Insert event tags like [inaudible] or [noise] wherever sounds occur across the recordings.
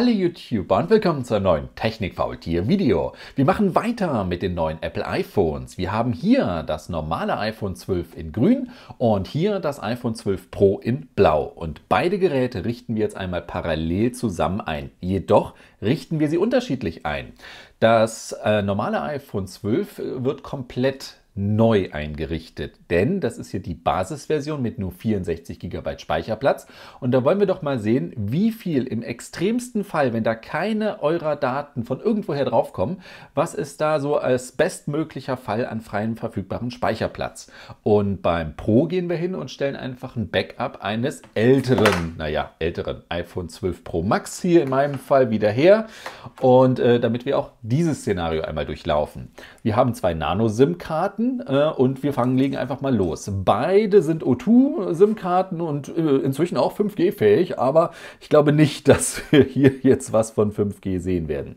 Hallo YouTuber und willkommen zu einem neuen technik faultier video Wir machen weiter mit den neuen Apple iPhones. Wir haben hier das normale iPhone 12 in grün und hier das iPhone 12 Pro in blau. Und beide Geräte richten wir jetzt einmal parallel zusammen ein. Jedoch richten wir sie unterschiedlich ein. Das äh, normale iPhone 12 äh, wird komplett neu eingerichtet. Denn das ist hier die Basisversion mit nur 64 GB Speicherplatz. Und da wollen wir doch mal sehen, wie viel im extremsten Fall, wenn da keine eurer Daten von irgendwoher draufkommen, was ist da so als bestmöglicher Fall an freiem verfügbaren Speicherplatz. Und beim Pro gehen wir hin und stellen einfach ein Backup eines älteren, naja, älteren iPhone 12 Pro Max hier in meinem Fall wieder her. Und äh, damit wir auch dieses Szenario einmal durchlaufen. Wir haben zwei Nano-SIM-Karten äh, und wir fangen, legen einfach mal los. Beide sind O2-SIM-Karten und äh, inzwischen auch 5G-fähig, aber ich glaube nicht, [laughs] dass wir hier jetzt was von 5G sehen werden.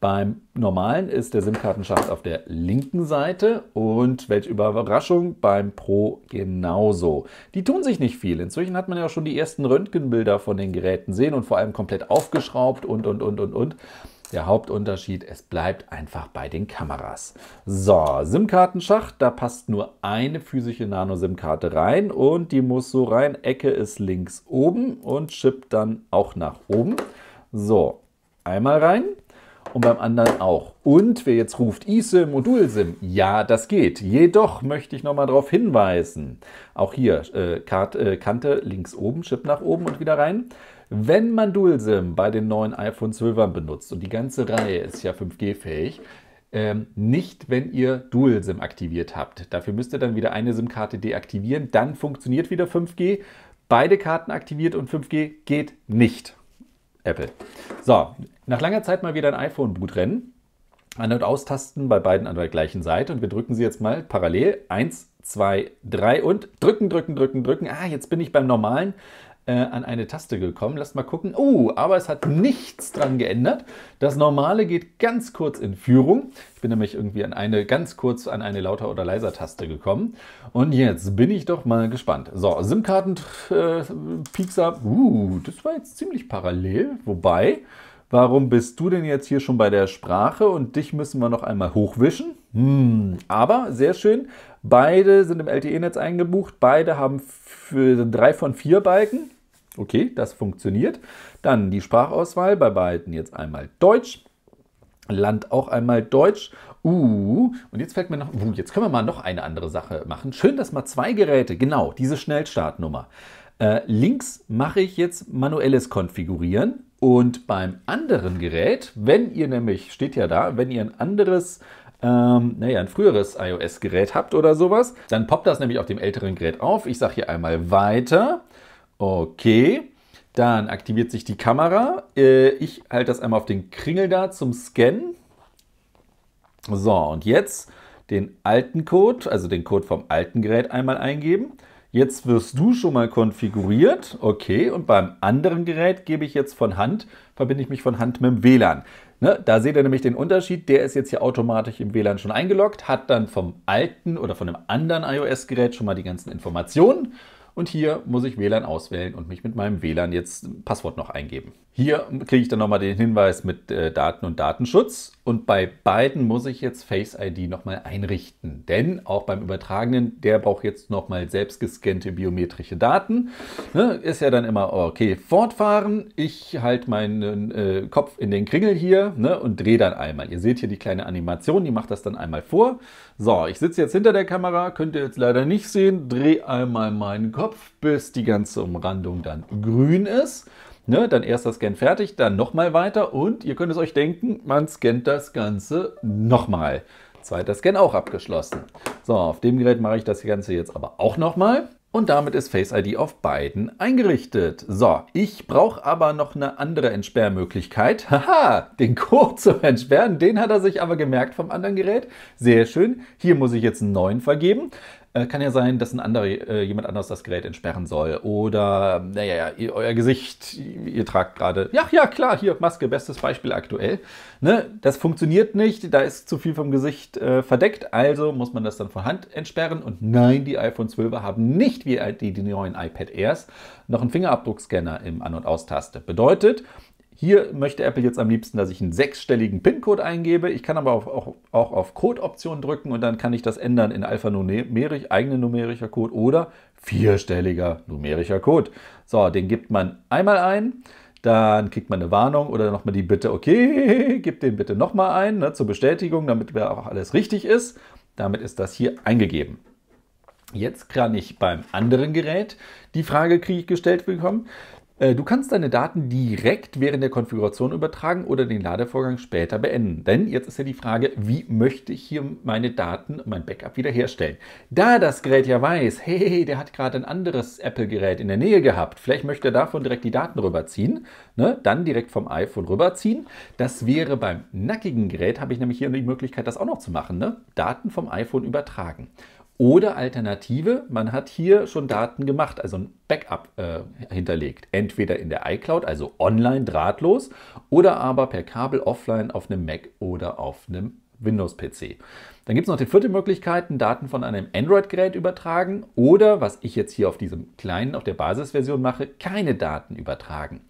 Beim normalen ist der SIM-Kartenschacht auf der linken Seite und welche Überraschung, beim Pro genauso. Die tun sich nicht viel. Inzwischen hat man ja schon die ersten Röntgenbilder von den Geräten sehen und vor allem komplett aufgeschraubt und und und und und. Der Hauptunterschied, es bleibt einfach bei den Kameras. So, SIM-Kartenschacht, da passt nur eine physische Nano-SIM-Karte rein und die muss so rein. Ecke ist links oben und Chip dann auch nach oben. So, einmal rein und beim anderen auch. Und wer jetzt ruft eSIM und DualSIM, ja, das geht. Jedoch möchte ich nochmal darauf hinweisen, auch hier äh, Karte, äh, Kante links oben, Chip nach oben und wieder rein. Wenn man DualSim bei den neuen iPhone 12 benutzt, und die ganze Reihe ist ja 5G-fähig, ähm, nicht, wenn ihr DualSIM aktiviert habt. Dafür müsst ihr dann wieder eine SIM-Karte deaktivieren, dann funktioniert wieder 5G. Beide Karten aktiviert und 5G geht nicht. Apple. So, nach langer Zeit mal wieder ein iPhone-Boot rennen. An- und austasten bei beiden an der gleichen Seite und wir drücken sie jetzt mal parallel. Eins, zwei, drei und drücken, drücken, drücken, drücken. Ah, jetzt bin ich beim normalen äh, an eine Taste gekommen. Lasst mal gucken. Oh, aber es hat nichts dran geändert. Das normale geht ganz kurz in Führung. Ich bin nämlich irgendwie an eine ganz kurz an eine lauter oder leiser Taste gekommen. Und jetzt bin ich doch mal gespannt. So, SIM-Karten äh, Uh, das war jetzt ziemlich parallel, wobei Warum bist du denn jetzt hier schon bei der Sprache und dich müssen wir noch einmal hochwischen? Hm, aber sehr schön, beide sind im LTE-Netz eingebucht, beide haben für drei von vier Balken. Okay, das funktioniert. Dann die Sprachauswahl bei beiden jetzt einmal Deutsch. Land auch einmal Deutsch. Uh, und jetzt fällt mir noch, uh, jetzt können wir mal noch eine andere Sache machen. Schön, dass mal zwei Geräte, genau, diese Schnellstartnummer. Äh, links mache ich jetzt manuelles Konfigurieren und beim anderen Gerät, wenn ihr nämlich, steht ja da, wenn ihr ein anderes ähm, naja, ein früheres iOS-Gerät habt oder sowas, dann poppt das nämlich auf dem älteren Gerät auf. Ich sage hier einmal weiter. Okay. Dann aktiviert sich die Kamera. Äh, ich halte das einmal auf den Kringel da zum Scannen. So, und jetzt den alten Code, also den Code vom alten Gerät einmal eingeben. Jetzt wirst du schon mal konfiguriert, okay, und beim anderen Gerät gebe ich jetzt von Hand, verbinde ich mich von Hand mit dem WLAN. Ne, da seht ihr nämlich den Unterschied, der ist jetzt hier automatisch im WLAN schon eingeloggt, hat dann vom alten oder von einem anderen iOS-Gerät schon mal die ganzen Informationen und hier muss ich WLAN auswählen und mich mit meinem WLAN jetzt Passwort noch eingeben. Hier kriege ich dann nochmal den Hinweis mit äh, Daten und Datenschutz. Und bei beiden muss ich jetzt Face ID nochmal einrichten. Denn auch beim Übertragenen, der braucht jetzt nochmal selbst gescannte biometrische Daten. Ne? Ist ja dann immer, okay, fortfahren. Ich halte meinen äh, Kopf in den Kringel hier ne? und drehe dann einmal. Ihr seht hier die kleine Animation, die macht das dann einmal vor. So, ich sitze jetzt hinter der Kamera, könnt ihr jetzt leider nicht sehen. Drehe einmal meinen Kopf, bis die ganze Umrandung dann grün ist. Ne, dann erster Scan fertig, dann nochmal weiter und ihr könnt es euch denken, man scannt das Ganze nochmal. Zweiter Scan auch abgeschlossen. So, auf dem Gerät mache ich das Ganze jetzt aber auch nochmal. Und damit ist Face ID auf beiden eingerichtet. So, ich brauche aber noch eine andere Entsperrmöglichkeit. [laughs] Haha, den Code zum Entsperren, den hat er sich aber gemerkt vom anderen Gerät. Sehr schön. Hier muss ich jetzt einen neuen vergeben. Äh, kann ja sein, dass ein anderer, äh, jemand anderes das Gerät entsperren soll. Oder, naja, ja, euer Gesicht, ihr tragt gerade, ja, ja, klar, hier Maske, bestes Beispiel aktuell. Ne? Das funktioniert nicht, da ist zu viel vom Gesicht äh, verdeckt, also muss man das dann von Hand entsperren. Und nein, die iPhone 12 er haben nicht wie die, die neuen iPad Airs noch einen Fingerabdruckscanner im An- und Austaste. Bedeutet, hier möchte Apple jetzt am liebsten, dass ich einen sechsstelligen PIN-Code eingebe. Ich kann aber auch, auch, auch auf Code-Option drücken und dann kann ich das ändern in alphanumerisch, eigenen numerischer Code oder vierstelliger numerischer Code. So, den gibt man einmal ein dann kriegt man eine Warnung oder nochmal die Bitte, okay, [laughs] gib den bitte nochmal ein ne, zur Bestätigung, damit auch alles richtig ist. Damit ist das hier eingegeben. Jetzt kann ich beim anderen Gerät die Frage gestellt bekommen, äh, du kannst deine Daten direkt während der Konfiguration übertragen oder den Ladevorgang später beenden. Denn jetzt ist ja die Frage, wie möchte ich hier meine Daten, mein Backup wiederherstellen? Da das Gerät ja weiß, hey, der hat gerade ein anderes Apple-Gerät in der Nähe gehabt, vielleicht möchte er davon direkt die Daten rüberziehen, ne? dann direkt vom iPhone rüberziehen. Das wäre beim nackigen Gerät, habe ich nämlich hier die Möglichkeit, das auch noch zu machen, ne? Daten vom iPhone übertragen. Oder Alternative, man hat hier schon Daten gemacht, also ein Backup äh, hinterlegt. Entweder in der iCloud, also online drahtlos, oder aber per Kabel offline auf einem Mac oder auf einem Windows-PC. Dann gibt es noch die vierte Möglichkeit, Daten von einem Android-Gerät übertragen oder, was ich jetzt hier auf diesem kleinen, auf der Basisversion mache, keine Daten übertragen.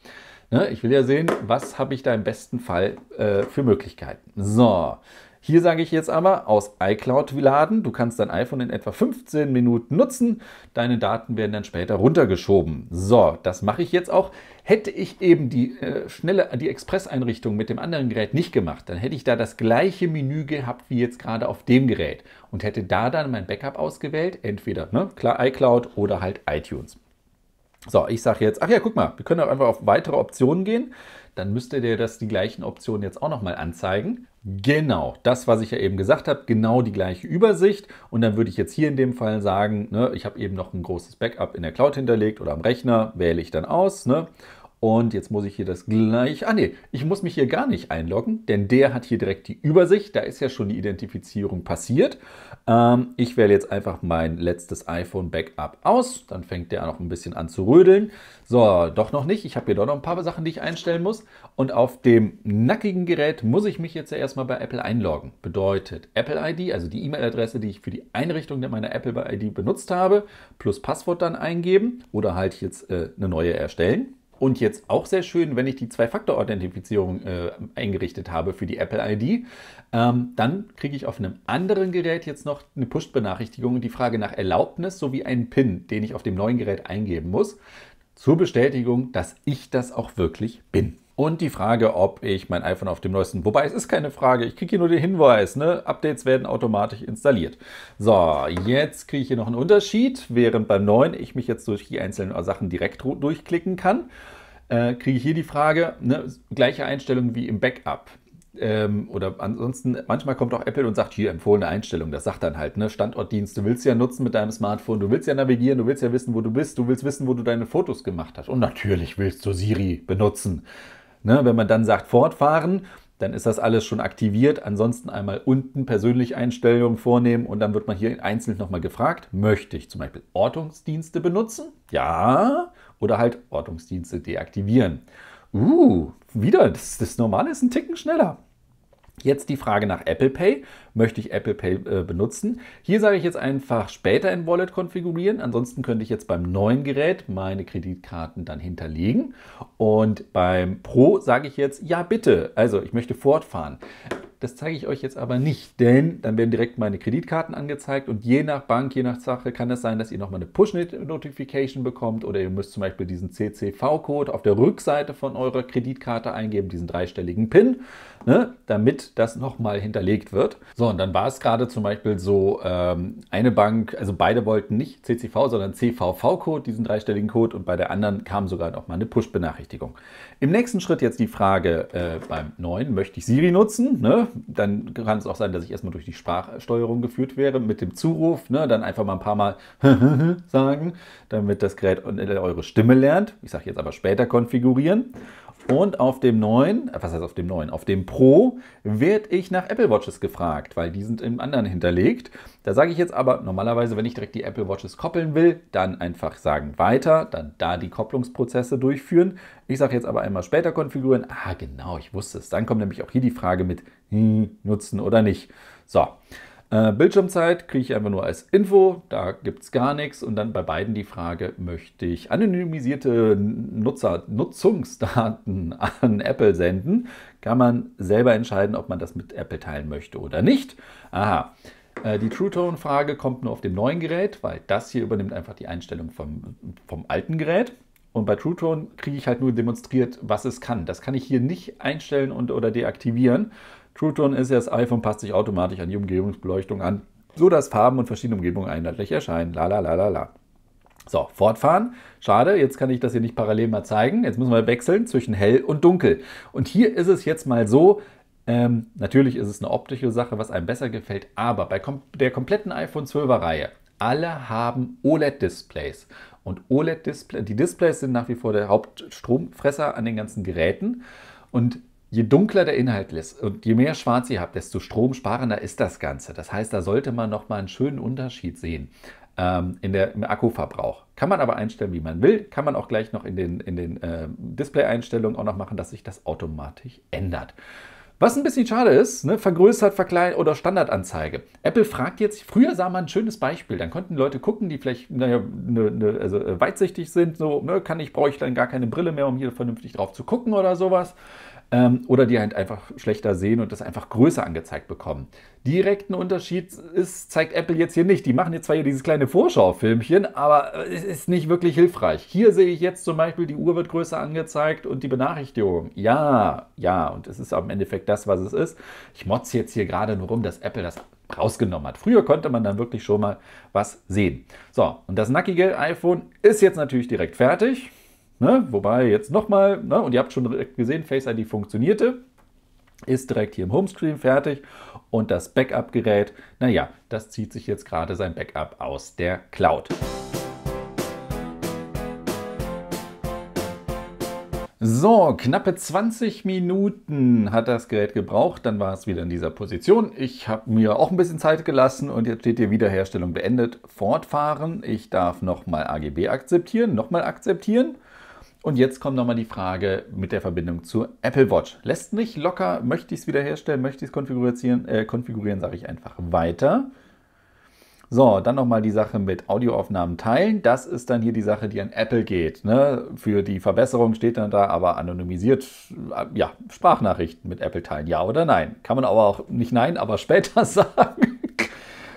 Ne, ich will ja sehen, was habe ich da im besten Fall äh, für Möglichkeiten. So, hier sage ich jetzt aber aus iCloud laden. Du kannst dein iPhone in etwa 15 Minuten nutzen. Deine Daten werden dann später runtergeschoben. So, das mache ich jetzt auch. Hätte ich eben die äh, schnelle, die Express-Einrichtung mit dem anderen Gerät nicht gemacht, dann hätte ich da das gleiche Menü gehabt wie jetzt gerade auf dem Gerät und hätte da dann mein Backup ausgewählt, entweder ne, klar iCloud oder halt iTunes. So, ich sage jetzt, ach ja, guck mal, wir können auch einfach auf weitere Optionen gehen dann müsste dir das die gleichen Optionen jetzt auch nochmal anzeigen. Genau, das, was ich ja eben gesagt habe, genau die gleiche Übersicht. Und dann würde ich jetzt hier in dem Fall sagen, ne, ich habe eben noch ein großes Backup in der Cloud hinterlegt oder am Rechner, wähle ich dann aus. Ne, und jetzt muss ich hier das gleich. Ah nee, ich muss mich hier gar nicht einloggen, denn der hat hier direkt die Übersicht. Da ist ja schon die Identifizierung passiert. Ähm, ich wähle jetzt einfach mein letztes iPhone-Backup aus. Dann fängt der noch ein bisschen an zu rödeln. So, doch noch nicht. Ich habe hier doch noch ein paar Sachen, die ich einstellen muss. Und auf dem nackigen Gerät muss ich mich jetzt ja erstmal bei Apple einloggen. Bedeutet Apple ID, also die E-Mail-Adresse, die ich für die Einrichtung meiner Apple ID benutzt habe, plus Passwort dann eingeben oder halt jetzt äh, eine neue erstellen. Und jetzt auch sehr schön, wenn ich die Zwei-Faktor-Authentifizierung äh, eingerichtet habe für die Apple ID, ähm, dann kriege ich auf einem anderen Gerät jetzt noch eine Push-Benachrichtigung, die Frage nach Erlaubnis sowie einen PIN, den ich auf dem neuen Gerät eingeben muss, zur Bestätigung, dass ich das auch wirklich bin. Und die Frage, ob ich mein iPhone auf dem neuesten, wobei es ist keine Frage, ich kriege hier nur den Hinweis, ne? Updates werden automatisch installiert. So, jetzt kriege ich hier noch einen Unterschied, während beim neuen ich mich jetzt durch die einzelnen Sachen direkt durchklicken kann, äh, kriege ich hier die Frage, ne? gleiche Einstellung wie im Backup. Ähm, oder ansonsten, manchmal kommt auch Apple und sagt, hier empfohlene Einstellung. Das sagt dann halt, ne? Standortdienst, du willst ja nutzen mit deinem Smartphone, du willst ja navigieren, du willst ja wissen, wo du bist, du willst wissen, wo du deine Fotos gemacht hast. Und natürlich willst du Siri benutzen. Ne? Wenn man dann sagt fortfahren, dann ist das alles schon aktiviert. Ansonsten einmal unten persönlich Einstellungen vornehmen und dann wird man hier einzeln nochmal gefragt, möchte ich zum Beispiel Ortungsdienste benutzen? Ja. Oder halt Ortungsdienste deaktivieren. Uh, wieder, das, das Normale ist ein Ticken schneller. Jetzt die Frage nach Apple Pay. Möchte ich Apple Pay äh, benutzen? Hier sage ich jetzt einfach später ein Wallet konfigurieren. Ansonsten könnte ich jetzt beim neuen Gerät meine Kreditkarten dann hinterlegen. Und beim Pro sage ich jetzt ja bitte. Also ich möchte fortfahren. Das zeige ich euch jetzt aber nicht, denn dann werden direkt meine Kreditkarten angezeigt und je nach Bank, je nach Sache kann es sein, dass ihr nochmal eine Push-Notification bekommt oder ihr müsst zum Beispiel diesen CCV-Code auf der Rückseite von eurer Kreditkarte eingeben, diesen dreistelligen PIN, ne, damit das nochmal hinterlegt wird. So, und dann war es gerade zum Beispiel so, ähm, eine Bank, also beide wollten nicht CCV, sondern CVV-Code, diesen dreistelligen Code und bei der anderen kam sogar nochmal eine Push-Benachrichtigung. Im nächsten Schritt jetzt die Frage äh, beim neuen, möchte ich Siri nutzen? Ne? dann kann es auch sein, dass ich erstmal durch die Sprachsteuerung geführt wäre mit dem Zuruf, ne? dann einfach mal ein paar Mal [laughs] sagen, damit das Gerät eure Stimme lernt. Ich sage jetzt aber später konfigurieren. Und auf dem neuen, äh, was heißt auf dem neuen, auf dem Pro werde ich nach Apple Watches gefragt, weil die sind im anderen hinterlegt. Da sage ich jetzt aber normalerweise, wenn ich direkt die Apple Watches koppeln will, dann einfach sagen weiter, dann da die Kopplungsprozesse durchführen. Ich sage jetzt aber einmal später konfigurieren. Ah, genau, ich wusste es. Dann kommt nämlich auch hier die Frage mit hm, nutzen oder nicht. So, äh, Bildschirmzeit kriege ich einfach nur als Info, da gibt es gar nichts. Und dann bei beiden die Frage, möchte ich anonymisierte Nutzer Nutzungsdaten an Apple senden? Kann man selber entscheiden, ob man das mit Apple teilen möchte oder nicht. Aha. Äh, die True Tone Frage kommt nur auf dem neuen Gerät, weil das hier übernimmt einfach die Einstellung vom, vom alten Gerät. Und bei True Tone kriege ich halt nur demonstriert, was es kann. Das kann ich hier nicht einstellen und oder deaktivieren. TrueTone das iPhone passt sich automatisch an die Umgebungsbeleuchtung an, sodass Farben und verschiedene Umgebungen einheitlich erscheinen. La la la la la. So, fortfahren. Schade, jetzt kann ich das hier nicht parallel mal zeigen. Jetzt müssen wir wechseln zwischen hell und dunkel. Und hier ist es jetzt mal so, ähm, natürlich ist es eine optische Sache, was einem besser gefällt, aber bei kom der kompletten iPhone 12er Reihe, alle haben OLED-Displays. Und OLED-Displays, die Displays sind nach wie vor der Hauptstromfresser an den ganzen Geräten. Und Je dunkler der Inhalt ist und je mehr Schwarz ihr habt, desto stromsparender ist das Ganze. Das heißt, da sollte man nochmal einen schönen Unterschied sehen ähm, in der, im Akkuverbrauch. Kann man aber einstellen, wie man will. Kann man auch gleich noch in den, in den äh, Display-Einstellungen auch noch machen, dass sich das automatisch ändert. Was ein bisschen schade ist, ne? vergrößert, verkleinert oder Standardanzeige. Apple fragt jetzt, früher sah man ein schönes Beispiel, dann konnten Leute gucken, die vielleicht naja, ne, ne, also äh, weitsichtig sind, so, ne, kann ich, brauche ich dann gar keine Brille mehr, um hier vernünftig drauf zu gucken oder sowas ähm, oder die halt einfach schlechter sehen und das einfach größer angezeigt bekommen. Direkten Unterschied ist, zeigt Apple jetzt hier nicht. Die machen jetzt zwar hier dieses kleine Vorschaufilmchen, aber äh, es ist nicht wirklich hilfreich. Hier sehe ich jetzt zum Beispiel, die Uhr wird größer angezeigt und die Benachrichtigung. Ja, ja, und es ist im Endeffekt das, was es ist. Ich motze jetzt hier gerade nur rum, dass Apple das rausgenommen hat. Früher konnte man dann wirklich schon mal was sehen. So, und das nackige iPhone ist jetzt natürlich direkt fertig. Ne? Wobei jetzt nochmal, ne? und ihr habt schon gesehen, Face ID funktionierte, ist direkt hier im Homescreen fertig und das Backup-Gerät, naja, das zieht sich jetzt gerade sein Backup aus der Cloud. So, knappe 20 Minuten hat das Gerät gebraucht, dann war es wieder in dieser Position. Ich habe mir auch ein bisschen Zeit gelassen und jetzt steht hier Wiederherstellung beendet, fortfahren. Ich darf nochmal AGB akzeptieren, nochmal akzeptieren. Und jetzt kommt nochmal die Frage mit der Verbindung zur Apple Watch. Lässt nicht locker, möchte ich es wiederherstellen, möchte ich es konfigurieren, äh, konfigurieren sage ich einfach weiter. So, dann nochmal die Sache mit Audioaufnahmen teilen. Das ist dann hier die Sache, die an Apple geht. Ne? Für die Verbesserung steht dann da aber anonymisiert, äh, ja, Sprachnachrichten mit Apple teilen, ja oder nein. Kann man aber auch nicht nein, aber später [laughs] sagen.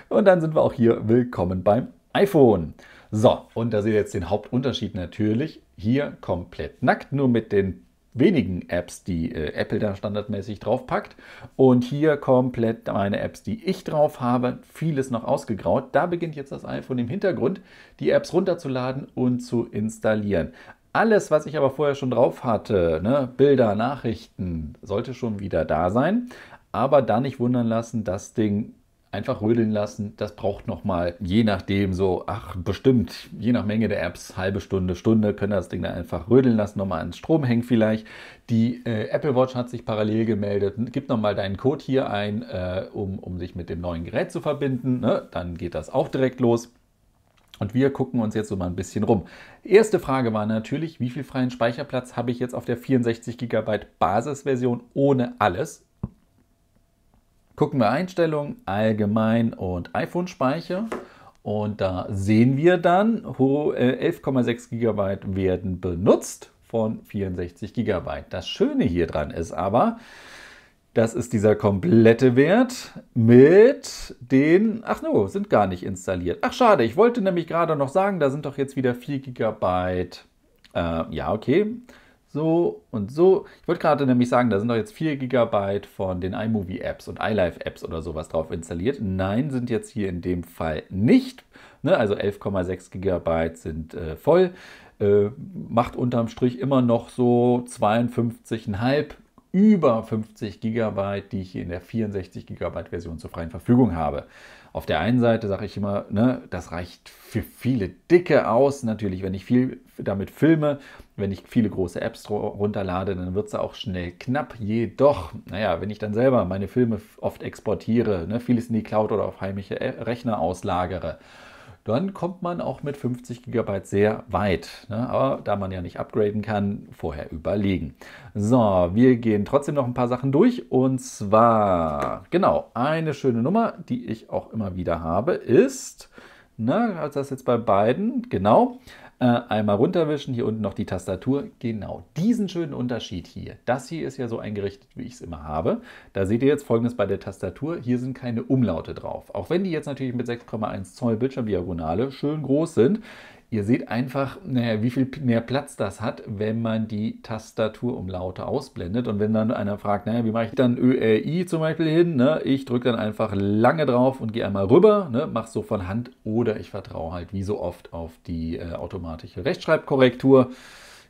Und dann sind wir auch hier willkommen beim iPhone. So, und da seht ihr jetzt den Hauptunterschied natürlich. Hier komplett nackt, nur mit den wenigen Apps, die äh, Apple da standardmäßig draufpackt. Und hier komplett meine Apps, die ich drauf habe. Vieles noch ausgegraut. Da beginnt jetzt das iPhone im Hintergrund, die Apps runterzuladen und zu installieren. Alles, was ich aber vorher schon drauf hatte, ne, Bilder, Nachrichten, sollte schon wieder da sein. Aber da nicht wundern lassen, das Ding einfach rödeln lassen. Das braucht nochmal, je nachdem, so, ach, bestimmt, je nach Menge der Apps, halbe Stunde, Stunde, können das Ding dann einfach rödeln lassen, nochmal an Strom hängen vielleicht. Die äh, Apple Watch hat sich parallel gemeldet, gib nochmal deinen Code hier ein, äh, um, um sich mit dem neuen Gerät zu verbinden. Ne? Dann geht das auch direkt los. Und wir gucken uns jetzt so mal ein bisschen rum. Erste Frage war natürlich, wie viel freien Speicherplatz habe ich jetzt auf der 64 GB Basisversion ohne alles? gucken wir Einstellungen, allgemein und iPhone-Speicher. Und da sehen wir dann, 11,6 äh, GB werden benutzt von 64 GB. Das Schöne hier dran ist aber, das ist dieser komplette Wert mit den, ach no, sind gar nicht installiert. Ach schade, ich wollte nämlich gerade noch sagen, da sind doch jetzt wieder 4 GB. Äh, ja, okay so und so. Ich wollte gerade nämlich sagen, da sind doch jetzt 4 GB von den iMovie-Apps und iLife-Apps oder sowas drauf installiert. Nein, sind jetzt hier in dem Fall nicht. Ne? Also 11,6 GB sind äh, voll. Äh, macht unterm Strich immer noch so 52,5 über 50 GB, die ich in der 64 GB Version zur freien Verfügung habe. Auf der einen Seite sage ich immer, ne, das reicht für viele Dicke aus. Natürlich, wenn ich viel damit filme, wenn ich viele große Apps runterlade, dann wird es auch schnell knapp. Jedoch, naja, wenn ich dann selber meine Filme oft exportiere, ne, vieles in die Cloud oder auf heimische äh, Rechner auslagere, dann kommt man auch mit 50 GB sehr weit. Ne? Aber da man ja nicht upgraden kann, vorher überlegen. So, wir gehen trotzdem noch ein paar Sachen durch. Und zwar, genau, eine schöne Nummer, die ich auch immer wieder habe, ist, na, als das jetzt bei beiden, genau, äh, einmal runterwischen, hier unten noch die Tastatur. Genau diesen schönen Unterschied hier. Das hier ist ja so eingerichtet, wie ich es immer habe. Da seht ihr jetzt folgendes bei der Tastatur. Hier sind keine Umlaute drauf. Auch wenn die jetzt natürlich mit 6,1 Zoll Bildschirmdiagonale schön groß sind, Ihr seht einfach, naja, wie viel mehr Platz das hat, wenn man die Tastatur um Laute ausblendet. Und wenn dann einer fragt, naja, wie mache ich dann ÖRI zum Beispiel hin? Ne? Ich drücke dann einfach lange drauf und gehe einmal rüber, ne? mache so von Hand oder ich vertraue halt wie so oft auf die äh, automatische Rechtschreibkorrektur.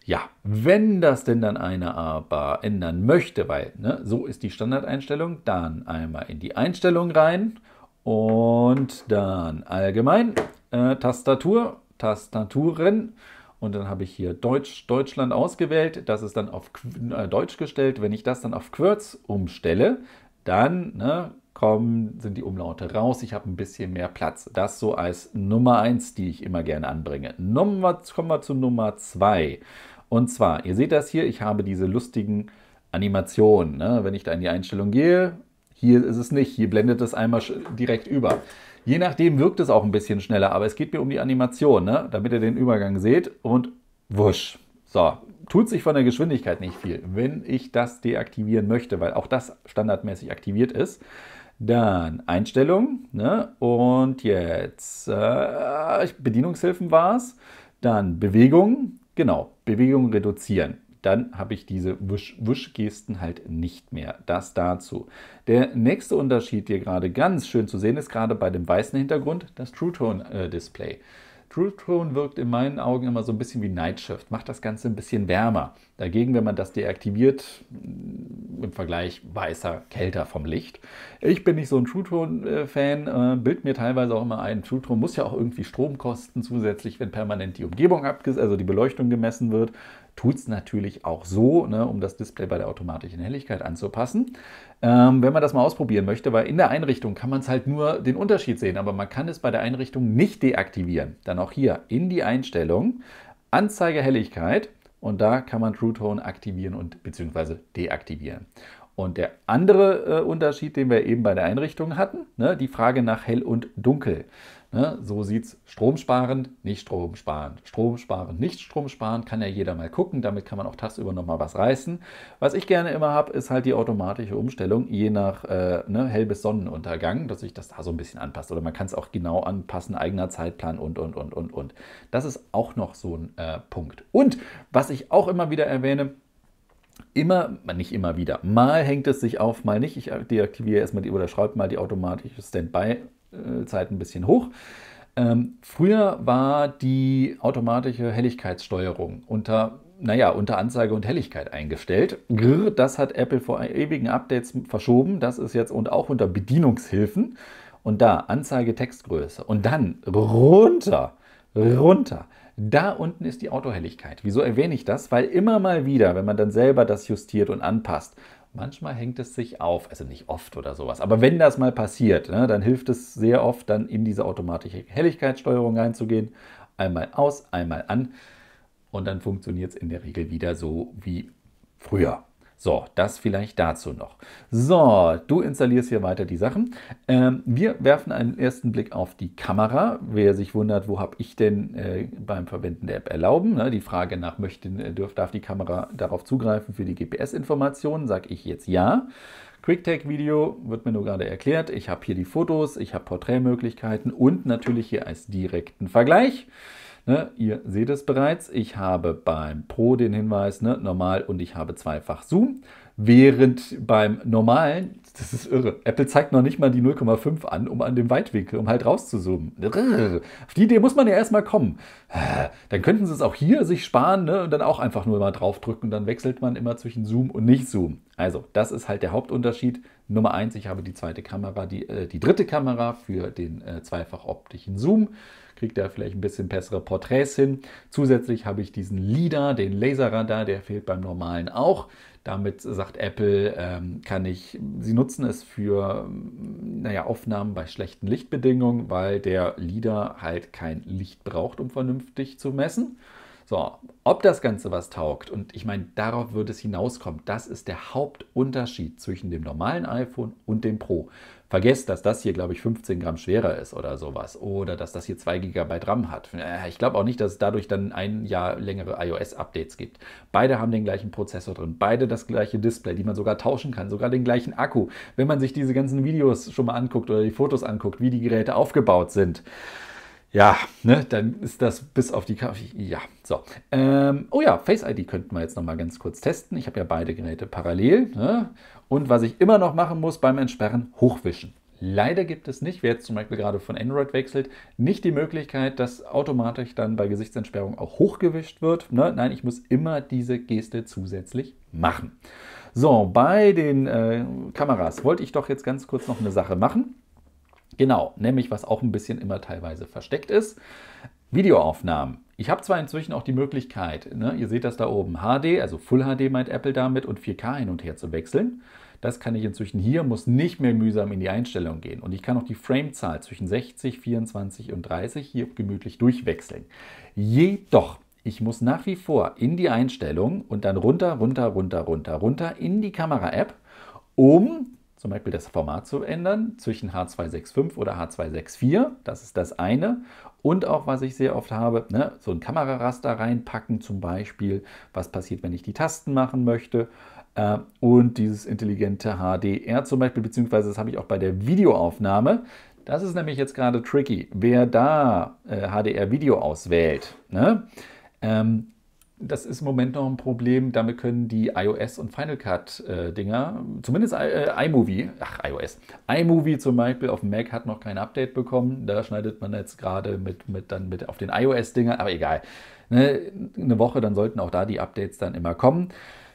Ja, wenn das denn dann einer aber ändern möchte, weil ne, so ist die Standardeinstellung, dann einmal in die Einstellung rein und dann allgemein äh, Tastatur Tastaturen. Und dann habe ich hier Deutsch, Deutschland ausgewählt. Das ist dann auf äh, Deutsch gestellt. Wenn ich das dann auf Quirz umstelle, dann ne, kommen, sind die Umlaute raus. Ich habe ein bisschen mehr Platz. Das so als Nummer 1, die ich immer gerne anbringe. Nummer, kommen wir zu Nummer 2. Und zwar, ihr seht das hier, ich habe diese lustigen Animationen. Ne? Wenn ich da in die Einstellung gehe, hier ist es nicht. Hier blendet es einmal direkt über. Je nachdem wirkt es auch ein bisschen schneller, aber es geht mir um die Animation, ne? damit ihr den Übergang seht und wusch. So, tut sich von der Geschwindigkeit nicht viel. Wenn ich das deaktivieren möchte, weil auch das standardmäßig aktiviert ist, dann Einstellungen ne? und jetzt äh, Bedienungshilfen war es, dann Bewegung, genau, Bewegung reduzieren dann habe ich diese Wisch-Wisch-Gesten halt nicht mehr. Das dazu. Der nächste Unterschied, der gerade ganz schön zu sehen ist, gerade bei dem weißen Hintergrund, das True Tone äh, Display. True Tone wirkt in meinen Augen immer so ein bisschen wie Night Shift, macht das Ganze ein bisschen wärmer. Dagegen, wenn man das deaktiviert, mm, im Vergleich weißer, kälter vom Licht. Ich bin nicht so ein True Tone-Fan, äh, äh, bild mir teilweise auch immer ein. True Tone muss ja auch irgendwie Strom kosten, zusätzlich, wenn permanent die Umgebung, also die Beleuchtung gemessen wird tut es natürlich auch so, ne, um das Display bei der automatischen Helligkeit anzupassen. Ähm, wenn man das mal ausprobieren möchte, weil in der Einrichtung kann man es halt nur den Unterschied sehen, aber man kann es bei der Einrichtung nicht deaktivieren. Dann auch hier in die Einstellung, Anzeige Helligkeit und da kann man True Tone aktivieren und beziehungsweise deaktivieren. Und der andere äh, Unterschied, den wir eben bei der Einrichtung hatten, ne, die Frage nach hell und dunkel. Ne? So es stromsparend, nicht stromsparend. Stromsparend, nicht stromsparend, kann ja jeder mal gucken. Damit kann man auch tagsüber nochmal was reißen. Was ich gerne immer habe, ist halt die automatische Umstellung, je nach äh, ne, hell bis Sonnenuntergang, dass sich das da so ein bisschen anpasst. Oder man kann es auch genau anpassen, eigener Zeitplan und, und, und, und, und. Das ist auch noch so ein äh, Punkt. Und was ich auch immer wieder erwähne, immer, nicht immer wieder, mal hängt es sich auf, mal nicht. Ich deaktiviere erstmal die oder schreibe mal die automatische Standby Zeit ein bisschen hoch. Ähm, früher war die automatische Helligkeitssteuerung unter, naja, unter Anzeige und Helligkeit eingestellt. Grr, das hat Apple vor ewigen Updates verschoben. Das ist jetzt und auch unter Bedienungshilfen. Und da Anzeige Textgröße und dann runter, runter. Da unten ist die Autohelligkeit. Wieso erwähne ich das? Weil immer mal wieder, wenn man dann selber das justiert und anpasst, Manchmal hängt es sich auf, also nicht oft oder sowas. Aber wenn das mal passiert, ne, dann hilft es sehr oft, dann in diese automatische Helligkeitssteuerung reinzugehen. Einmal aus, einmal an. Und dann funktioniert es in der Regel wieder so wie früher. So, das vielleicht dazu noch. So, du installierst hier weiter die Sachen. Ähm, wir werfen einen ersten Blick auf die Kamera. Wer sich wundert, wo habe ich denn äh, beim Verwenden der App erlauben? Ne, die Frage nach, möchte, äh, dürf, darf die Kamera darauf zugreifen für die GPS-Informationen? Sage ich jetzt ja. QuickTag-Video wird mir nur gerade erklärt. Ich habe hier die Fotos, ich habe Porträtmöglichkeiten und natürlich hier als direkten Vergleich. Ne, ihr seht es bereits, ich habe beim Pro den Hinweis ne, normal und ich habe zweifach Zoom. Während beim normalen, das ist irre, Apple zeigt noch nicht mal die 0,5 an, um an dem Weitwinkel, um halt rauszuzoomen. Auf die Idee muss man ja erstmal kommen. Dann könnten sie es auch hier sich sparen ne, und dann auch einfach nur mal draufdrücken. Dann wechselt man immer zwischen Zoom und Nicht-Zoom. Also, das ist halt der Hauptunterschied. Nummer eins, ich habe die zweite Kamera, die, äh, die dritte Kamera für den äh, zweifach optischen Zoom kriegt er vielleicht ein bisschen bessere Porträts hin. Zusätzlich habe ich diesen LIDAR, den Laserradar, der fehlt beim normalen auch. Damit sagt Apple, ähm, kann ich, sie nutzen es für ähm, naja, Aufnahmen bei schlechten Lichtbedingungen, weil der LIDAR halt kein Licht braucht, um vernünftig zu messen. So, ob das Ganze was taugt, und ich meine, darauf wird es hinauskommen, das ist der Hauptunterschied zwischen dem normalen iPhone und dem Pro vergesst, dass das hier, glaube ich, 15 Gramm schwerer ist oder sowas. Oder dass das hier 2 GB RAM hat. Äh, ich glaube auch nicht, dass es dadurch dann ein Jahr längere iOS-Updates gibt. Beide haben den gleichen Prozessor drin, beide das gleiche Display, die man sogar tauschen kann, sogar den gleichen Akku. Wenn man sich diese ganzen Videos schon mal anguckt oder die Fotos anguckt, wie die Geräte aufgebaut sind ja, ne, dann ist das bis auf die Kaffee. Ja, so. Ähm, oh ja, Face ID könnten wir jetzt nochmal ganz kurz testen. Ich habe ja beide Geräte parallel. Ne? Und was ich immer noch machen muss beim Entsperren, hochwischen. Leider gibt es nicht, wer jetzt zum Beispiel gerade von Android wechselt, nicht die Möglichkeit, dass automatisch dann bei Gesichtsentsperrung auch hochgewischt wird. Ne? Nein, ich muss immer diese Geste zusätzlich machen. So, bei den äh, Kameras wollte ich doch jetzt ganz kurz noch eine Sache machen. Genau, nämlich was auch ein bisschen immer teilweise versteckt ist. Videoaufnahmen. Ich habe zwar inzwischen auch die Möglichkeit, ne, ihr seht das da oben, HD, also Full HD meint Apple damit und 4K hin und her zu wechseln. Das kann ich inzwischen hier, muss nicht mehr mühsam in die Einstellung gehen. Und ich kann auch die Framezahl zwischen 60, 24 und 30 hier gemütlich durchwechseln. Jedoch, ich muss nach wie vor in die Einstellung und dann runter, runter, runter, runter, runter in die Kamera-App, um zum Beispiel das Format zu ändern zwischen H265 oder H264, das ist das eine. Und auch, was ich sehr oft habe, ne, so ein Kameraraster reinpacken, zum Beispiel, was passiert, wenn ich die Tasten machen möchte. Äh, und dieses intelligente HDR zum Beispiel, beziehungsweise das habe ich auch bei der Videoaufnahme. Das ist nämlich jetzt gerade tricky, wer da äh, HDR-Video auswählt. Ne? Ähm, das ist im Moment noch ein Problem. Damit können die iOS und Final Cut-Dinger, äh, zumindest äh, iMovie, ach iOS, iMovie zum Beispiel auf dem Mac hat noch kein Update bekommen. Da schneidet man jetzt gerade mit, mit, dann mit auf den iOS-Dinger, aber egal. Ne? Eine Woche, dann sollten auch da die Updates dann immer kommen.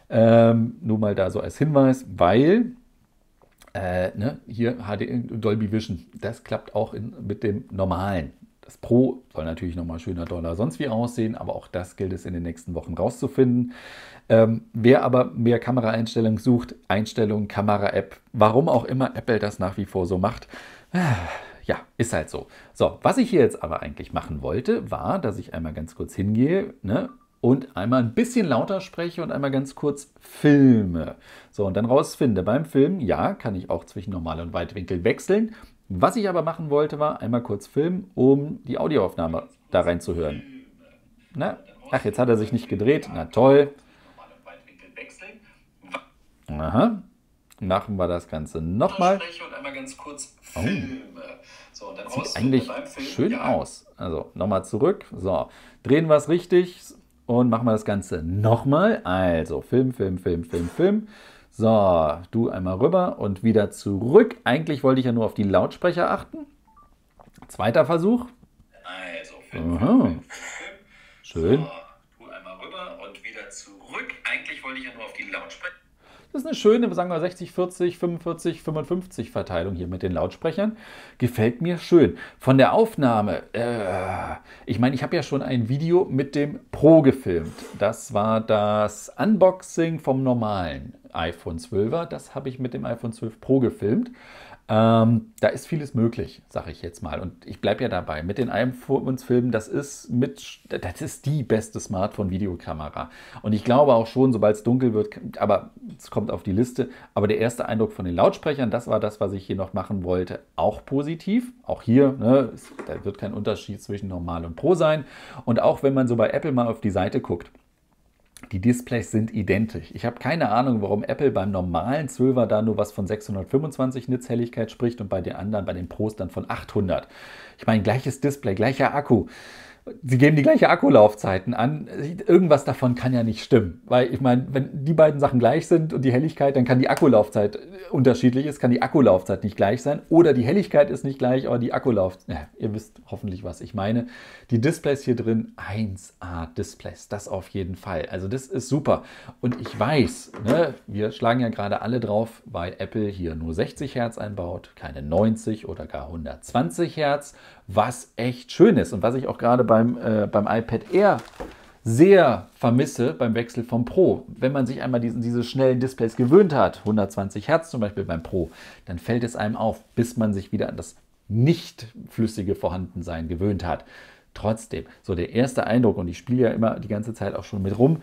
Ähm, nur mal da so als Hinweis, weil äh, ne, hier HD Dolby Vision, das klappt auch in, mit dem normalen das Pro soll natürlich nochmal schöner Dollar sonst wie aussehen, aber auch das gilt es in den nächsten Wochen rauszufinden. Ähm, wer aber mehr Kameraeinstellungen sucht, Einstellungen, Kamera-App, warum auch immer Apple das nach wie vor so macht, äh, ja, ist halt so. So, was ich hier jetzt aber eigentlich machen wollte, war, dass ich einmal ganz kurz hingehe, ne, und einmal ein bisschen lauter spreche und einmal ganz kurz filme. So, und dann rausfinde. Beim Filmen, ja, kann ich auch zwischen Normal- und Weitwinkel wechseln. Was ich aber machen wollte, war einmal kurz filmen, um die Audioaufnahme da reinzuhören. Na, ach, jetzt hat er sich nicht gedreht. Na toll. Aha. Machen wir das Ganze nochmal. Oh. So, Sieht eigentlich schön aus. Also nochmal zurück. So, drehen wir es richtig und machen wir das Ganze nochmal. Also Film, Film, Film, Film, Film. So, du einmal rüber und wieder zurück. Eigentlich wollte ich ja nur auf die Lautsprecher achten. Zweiter Versuch. Also, Film, Schön. So, du einmal rüber und wieder zurück. Eigentlich wollte ich ja nur auf die Lautsprecher. Das ist eine schöne, sagen wir 60, 40, 45, 55 Verteilung hier mit den Lautsprechern. Gefällt mir schön. Von der Aufnahme, äh, ich meine, ich habe ja schon ein Video mit dem Pro gefilmt. Das war das Unboxing vom normalen iPhone 12er. Das habe ich mit dem iPhone 12 Pro gefilmt. Ähm, da ist vieles möglich, sage ich jetzt mal. Und ich bleibe ja dabei. Mit den iPhones-Filmen, das ist mit, das ist die beste Smartphone-Videokamera. Und ich glaube auch schon, sobald es dunkel wird, aber es kommt auf die Liste. Aber der erste Eindruck von den Lautsprechern, das war das, was ich hier noch machen wollte, auch positiv. Auch hier, ne, es, da wird kein Unterschied zwischen normal und pro sein. Und auch wenn man so bei Apple mal auf die Seite guckt, die Displays sind identisch. Ich habe keine Ahnung, warum Apple beim normalen 12er da nur was von 625 Nits Helligkeit spricht und bei den anderen, bei den Pros dann von 800. Ich meine, gleiches Display, gleicher Akku sie geben die gleiche Akkulaufzeiten an. Irgendwas davon kann ja nicht stimmen. Weil ich meine, wenn die beiden Sachen gleich sind und die Helligkeit, dann kann die Akkulaufzeit äh, unterschiedlich ist, kann die Akkulaufzeit nicht gleich sein. Oder die Helligkeit ist nicht gleich, aber die Akkulaufzeit. Ja, ihr wisst hoffentlich, was ich meine. Die Displays hier drin, 1A Displays, das auf jeden Fall. Also das ist super. Und ich weiß, ne, wir schlagen ja gerade alle drauf, weil Apple hier nur 60 Hertz einbaut, keine 90 oder gar 120 Hertz was echt schön ist und was ich auch gerade beim, äh, beim iPad Air sehr vermisse beim Wechsel vom Pro. Wenn man sich einmal diesen, diese schnellen Displays gewöhnt hat, 120 Hertz zum Beispiel beim Pro, dann fällt es einem auf, bis man sich wieder an das nicht flüssige Vorhandensein gewöhnt hat. Trotzdem, so der erste Eindruck, und ich spiele ja immer die ganze Zeit auch schon mit rum,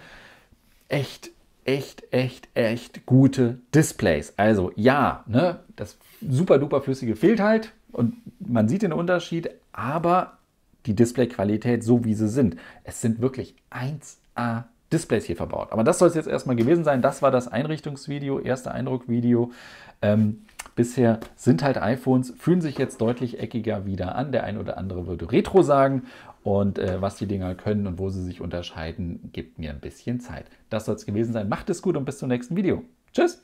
echt, echt, echt, echt gute Displays. Also ja, ne, das super duper flüssige fehlt halt und man sieht den Unterschied, aber die Displayqualität so, wie sie sind. Es sind wirklich 1A Displays hier verbaut. Aber das soll es jetzt erstmal gewesen sein. Das war das Einrichtungsvideo, erste Eindruckvideo. Ähm, bisher sind halt iPhones, fühlen sich jetzt deutlich eckiger wieder an. Der ein oder andere würde Retro sagen. Und äh, was die Dinger können und wo sie sich unterscheiden, gibt mir ein bisschen Zeit. Das soll es gewesen sein. Macht es gut und bis zum nächsten Video. Tschüss!